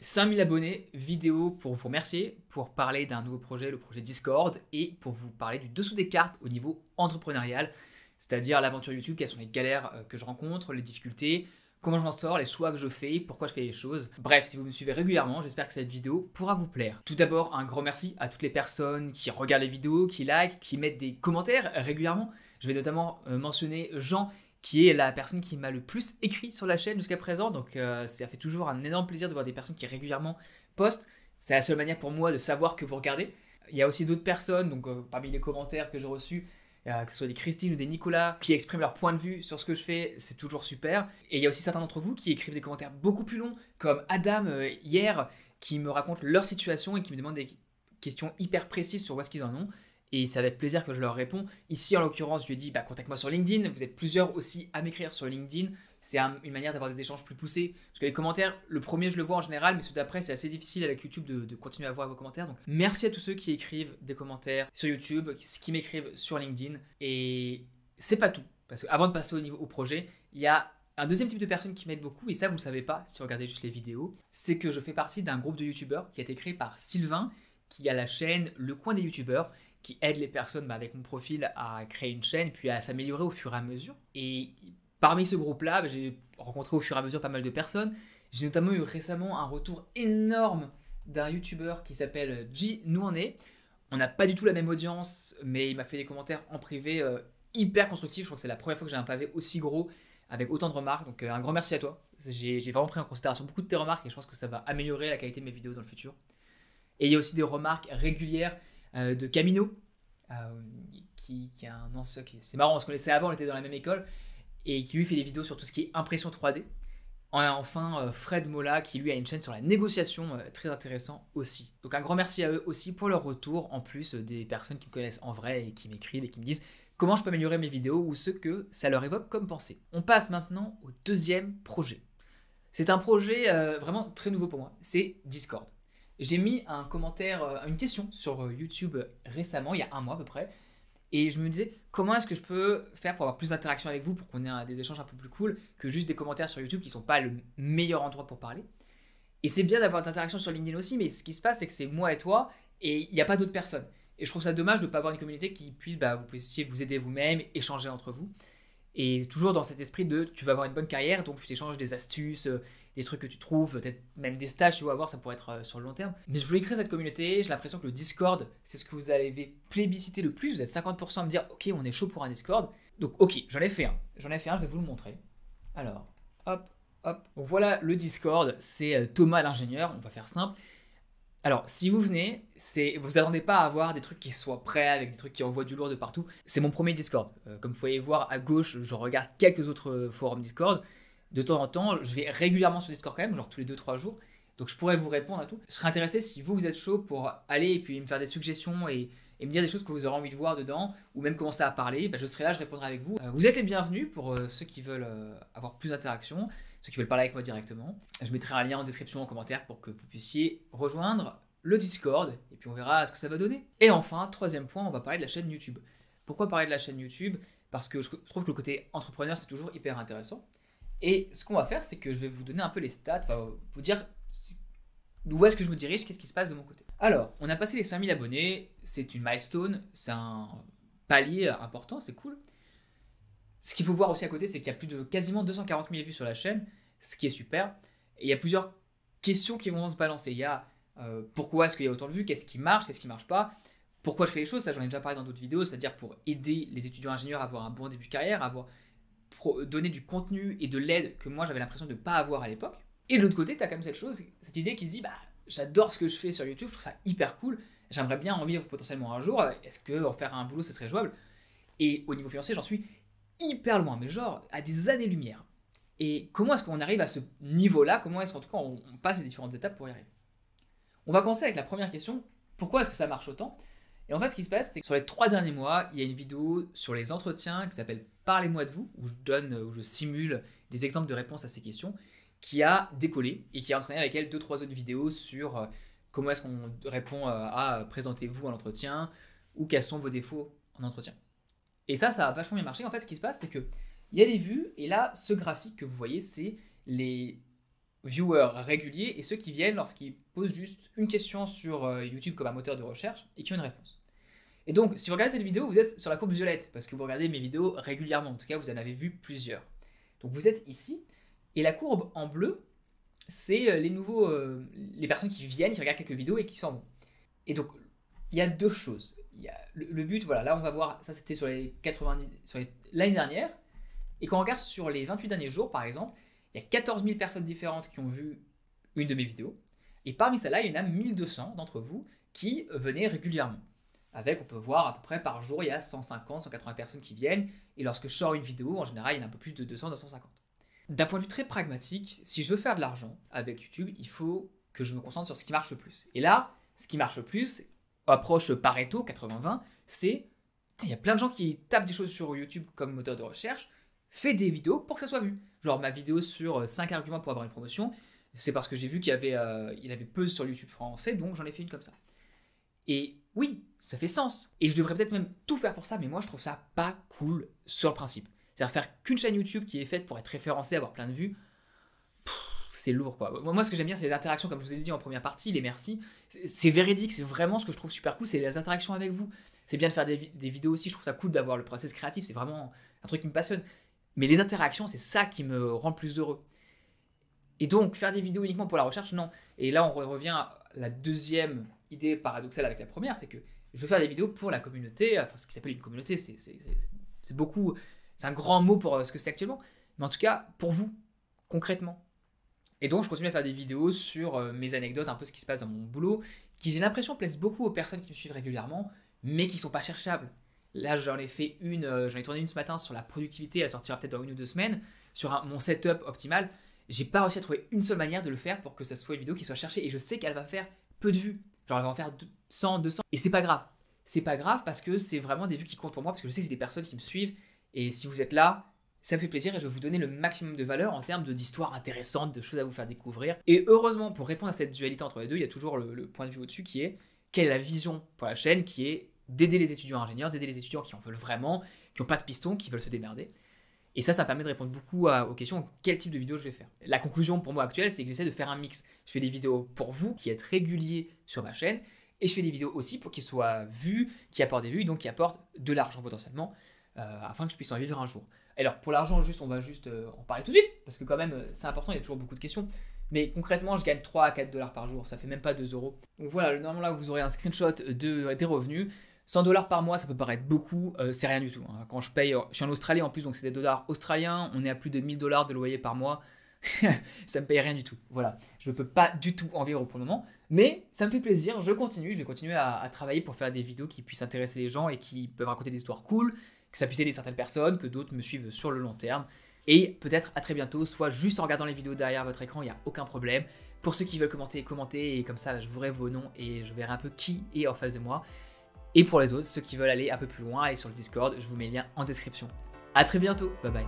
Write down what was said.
5000 abonnés, vidéo pour vous remercier, pour parler d'un nouveau projet, le projet Discord, et pour vous parler du dessous des cartes au niveau entrepreneurial, c'est-à-dire l'aventure YouTube, quelles sont les galères euh, que je rencontre, les difficultés, comment je m'en sors, les choix que je fais, pourquoi je fais les choses. Bref, si vous me suivez régulièrement, j'espère que cette vidéo pourra vous plaire. Tout d'abord, un grand merci à toutes les personnes qui regardent les vidéos, qui like, qui mettent des commentaires régulièrement. Je vais notamment euh, mentionner Jean qui est la personne qui m'a le plus écrit sur la chaîne jusqu'à présent. Donc euh, ça fait toujours un énorme plaisir de voir des personnes qui régulièrement postent. C'est la seule manière pour moi de savoir que vous regardez. Il y a aussi d'autres personnes, donc euh, parmi les commentaires que j'ai reçus, euh, que ce soit des Christine ou des Nicolas, qui expriment leur point de vue sur ce que je fais, c'est toujours super. Et il y a aussi certains d'entre vous qui écrivent des commentaires beaucoup plus longs, comme Adam hier, qui me raconte leur situation et qui me demande des questions hyper précises sur ce qu'ils en ont. Et va être plaisir que je leur réponds. Ici, en l'occurrence, je lui ai dit bah, contacte-moi sur LinkedIn. Vous êtes plusieurs aussi à m'écrire sur LinkedIn. C'est une manière d'avoir des échanges plus poussés. Parce que les commentaires, le premier, je le vois en général, mais ceux d'après, c'est assez difficile avec YouTube de, continuer à voir vos commentaires. Donc, merci à tous ceux qui écrivent des commentaires sur YouTube, qui, qui m'écrivent sur LinkedIn. Et c'est pas tout. Parce qu'avant de passer au, niveau, au projet, il y a un deuxième type de personnes qui m'aide beaucoup, et ça vous ne le savez pas si vous regardez juste les vidéos, c'est que je fais partie d'un groupe de youtubeurs qui a été créé par Sylvain, qui a la chaîne Le Coin des youtubeurs, qui aide les personnes bah, avec mon profil à créer une chaîne, puis à s'améliorer au fur et à mesure. Et parmi ce groupe-là, bah, j'ai rencontré au fur et à mesure pas mal de personnes. J'ai notamment eu récemment un retour énorme d'un youtubeur qui s'appelle J Nouané. On n'a pas du tout la même audience, mais il m'a fait des commentaires en privé euh, hyper constructifs. Je crois que c'est la première fois que j'ai un pavé aussi gros avec autant de remarques. Donc euh, un grand merci à toi. J'ai vraiment pris en considération beaucoup de tes remarques et je pense que ça va améliorer la qualité de mes vidéos dans le futur. Et il y a aussi des remarques régulières euh, de Camino, euh, qui, qui, est un ancien. C'est marrant, on se connaissait avant, on était dans la même école, et qui lui fait des vidéos sur tout ce qui est impression 3D. Enfin, euh, Fred Mola, qui lui a une chaîne sur la négociation, très intéressant aussi. Donc un grand merci à eux aussi pour leur retour, en plus des personnes qui me connaissent en vrai et qui m'écrivent et qui me disent comment je peux améliorer mes vidéos ou ce que ça leur évoque comme pensée. On passe maintenant au deuxième projet. C'est un projet vraiment très nouveau pour moi, c'est Discord j'ai mis un commentaire, euh, une question sur euh, YouTube euh, récemment, il y a un mois à peu près, et je me disais comment est-ce que je peux faire pour avoir plus d'interaction avec vous, pour qu'on ait des échanges un peu plus cool que juste des commentaires sur YouTube qui ne sont pas le meilleur endroit pour parler. Et c'est bien d'avoir des interactions sur LinkedIn aussi, mais ce qui se passe, c'est que c'est moi et toi, et il n'y a pas d'autres personnes. Et je trouve ça dommage de ne pas avoir une communauté qui puisse, bah, vous puissiez vous aider vous-même, échanger entre vous. Et toujours dans cet esprit de tu vas avoir une bonne carrière, donc tu t'échanges des astuces, euh, des trucs que tu trouves, peut-être même des stages, tu vas avoir, ça pourrait être euh, sur le long terme. Mais je voulais créer cette communauté, j'ai l'impression que le Discord, c'est ce que vous allez plébisciter le plus. Vous êtes 50% à me dire, ok, on est chaud pour un Discord. Donc, ok, j'en ai fait un. J'en ai fait un, je vais vous le montrer. Alors, hop, hop. voilà le Discord, c'est euh, Thomas l'ingénieur, on va faire simple. Alors, si vous venez, c'est vous attendez pas à avoir des trucs qui soient prêts avec des trucs qui envoient du lourd de partout. C'est mon premier Discord. Euh, comme vous pouvez voir à gauche, je regarde quelques autres euh, forums Discord. De temps en temps, je vais régulièrement sur Discord quand même, genre tous les 2-3 jours. Donc je pourrais vous répondre à tout. Je serais intéressé si vous, vous êtes chaud pour aller et puis me faire des suggestions et, me dire des choses que vous aurez envie de voir dedans, ou même commencer à parler, bah, je serai là, je répondrai avec vous. Euh, vous êtes les bienvenus pour ceux qui veulent avoir plus d'interactions ceux qui veulent parler avec moi directement. Je mettrai un lien en description, en commentaire pour que vous puissiez rejoindre le Discord et puis on verra ce que ça va donner. Et enfin, troisième point, on va parler de la chaîne YouTube. Pourquoi parler de la chaîne YouTube Parce que je trouve que le côté entrepreneur, c'est toujours hyper intéressant. Et ce qu'on va faire, c'est que je vais vous donner un peu les stats, vous dire où est-ce que je me dirige, qu'est-ce qui se passe de mon côté. Alors, on a passé les 5000 abonnés, c'est une milestone, c'est un palier important, c'est cool. Ce qu'il faut voir aussi à côté, c'est qu'il y a plus de quasiment 240 000 vues sur la chaîne, ce qui est super. Et il y a plusieurs questions qui vont se balancer. Il y a euh, pourquoi est-ce qu'il y a autant de vues, qu'est-ce qui marche, qu'est-ce qui marche pas, pourquoi je fais les choses, ça j'en ai déjà parlé dans d'autres vidéos, c'est-à-dire pour aider les étudiants ingénieurs à avoir un bon début de carrière, à avoir donner du contenu et de l'aide que moi j'avais l'impression de ne pas avoir à l'époque. Et de l'autre côté, tu as quand même cette chose, cette idée qui se dit bah, j'adore ce que je fais sur YouTube, je trouve ça hyper cool, j'aimerais bien en vivre potentiellement un jour, est-ce que en faire un boulot ce serait jouable Et au niveau financier, j'en suis hyper loin, mais genre à des années-lumière. Et comment est-ce qu'on arrive à ce niveau-là Comment est-ce qu'en tout cas on, passe les différentes étapes pour y arriver On va commencer avec la première question pourquoi est-ce que ça marche autant Et en fait, ce qui se passe, c'est que sur les trois derniers mois, il y a une vidéo sur les entretiens qui s'appelle Parlez-moi de vous, où je donne, où je simule des exemples de réponses à ces questions, qui a décollé et qui a entraîné avec elle deux trois autres vidéos sur euh, comment est-ce qu'on répond à, euh, à présentez-vous à l'entretien ou quels sont vos défauts en entretien. Et ça, ça a vachement bien marché. En fait, ce qui se passe, c'est que il y a des vues, et là, ce graphique que vous voyez, c'est les viewers réguliers et ceux qui viennent lorsqu'ils posent juste une question sur euh, YouTube comme un moteur de recherche et qui ont une réponse. Et donc, si vous regardez cette vidéo, vous êtes sur la courbe violette parce que vous regardez mes vidéos régulièrement. En tout cas, vous en avez vu plusieurs. Donc, vous êtes ici et la courbe en bleu, c'est euh, les nouveaux, euh, les personnes qui viennent, qui regardent quelques vidéos et qui s'en vont. Et donc, il y a deux choses le, but, voilà, là on va voir, ça c'était sur les 90, sur l'année dernière, et quand on regarde sur les 28 derniers jours, par exemple, il y a 14 000 personnes différentes qui ont vu une de mes vidéos, et parmi celles-là, il y en a 1200 d'entre vous qui venaient régulièrement. Avec, on peut voir à peu près par jour, il y a 150, 180 personnes qui viennent, et lorsque je sors une vidéo, en général, il y en a un peu plus de 200, 250. D'un point de vue très pragmatique, si je veux faire de l'argent avec YouTube, il faut que je me concentre sur ce qui marche le plus. Et là, ce qui marche le plus, approche Pareto 80-20, c'est il y a plein de gens qui tapent des choses sur YouTube comme moteur de recherche, fait des vidéos pour que ça soit vu. Genre ma vidéo sur 5 euh, arguments pour avoir une promotion, c'est parce que j'ai vu qu'il y avait, euh, il avait peu sur YouTube français, donc j'en ai fait une comme ça. Et oui, ça fait sens. Et je devrais peut-être même tout faire pour ça, mais moi je trouve ça pas cool sur le principe. C'est-à-dire faire qu'une chaîne YouTube qui est faite pour être référencée, avoir plein de vues, c'est lourd quoi. Moi, ce que j'aime bien, c'est les interactions, comme je vous ai dit en première partie, les merci. C'est véridique, c'est vraiment ce que je trouve super cool, c'est les interactions avec vous. C'est bien de faire des, vidéos aussi, je trouve ça cool d'avoir le process créatif, c'est vraiment un truc qui me passionne. Mais les interactions, c'est ça qui me rend plus heureux. Et donc, faire des vidéos uniquement pour la recherche, non. Et là, on revient à la deuxième idée paradoxale avec la première, c'est que je veux faire des vidéos pour la communauté, enfin ce qui s'appelle une communauté, c'est beaucoup, c'est un grand mot pour euh, ce que c'est actuellement, mais en tout cas pour vous, concrètement. Et donc, je continue à faire des vidéos sur euh, mes anecdotes, un peu ce qui se passe dans mon boulot, qui j'ai l'impression plaisent beaucoup aux personnes qui me suivent régulièrement, mais qui sont pas cherchables. Là, j'en ai fait une, euh, j'en ai tourné une ce matin sur la productivité, elle sortira peut-être dans une ou deux semaines, sur mon setup optimal. J'ai pas réussi à trouver une seule manière de le faire pour que ça soit une vidéo qui soit cherchée, et je sais qu'elle va faire peu de vues. Genre, elle va en faire 100, 200, et c'est pas grave. C'est pas grave parce que c'est vraiment des vues qui comptent pour moi, parce que je sais que c'est des personnes qui me suivent, et si vous êtes là, ça me fait plaisir et je vais vous donner le maximum de valeur en termes d'histoires intéressantes, de choses à vous faire découvrir. Et heureusement, pour répondre à cette dualité entre les deux, il y a toujours le, point de vue au-dessus qui est quelle est la vision pour la chaîne qui est d'aider les étudiants ingénieurs, d'aider les étudiants qui en veulent vraiment, qui n'ont pas de piston, qui veulent se démerder. Et ça, ça permet de répondre beaucoup aux questions quel type de vidéo je vais faire. La conclusion pour moi actuelle, c'est que j'essaie de faire un mix. Je fais des vidéos pour vous qui êtes réguliers sur ma chaîne, et je fais des vidéos aussi pour qu'ils soient vus, qui apportent des vues, et donc qui apportent de l'argent potentiellement, euh, afin que je puisse en vivre un jour. Alors pour l'argent, juste, on va juste euh, en parler tout de suite, parce que quand même, euh, c'est important, il y a toujours beaucoup de questions. Mais concrètement, je gagne 3 à 4 dollars par jour, ça fait même pas 2 euros. Donc voilà, normalement là, vous aurez un screenshot de, euh, des revenus. 100 dollars par mois, ça peut paraître beaucoup, c'est rien du tout. Hein. Quand je paye, je suis en Australie en plus, donc c'est des dollars australiens, on est à plus de 1000 dollars de loyer par mois. ça me paye rien du tout. Voilà, je ne peux pas du tout en vivre pour le moment, mais ça me fait plaisir. Je continue, je vais continuer à, à travailler pour faire des vidéos qui puissent intéresser les gens et qui peuvent raconter des histoires cool, que ça puisse aider certaines personnes, que d'autres me suivent sur le long terme. Et peut-être à très bientôt, soit juste en regardant les vidéos derrière votre écran, il n'y a aucun problème. Pour ceux qui veulent commenter, commenter et comme ça je verrai vos noms et je verrai un peu qui est en face de moi. Et pour les autres, ceux qui veulent aller un peu plus loin, et sur le Discord, je vous mets le lien en description. A très bientôt, bye bye.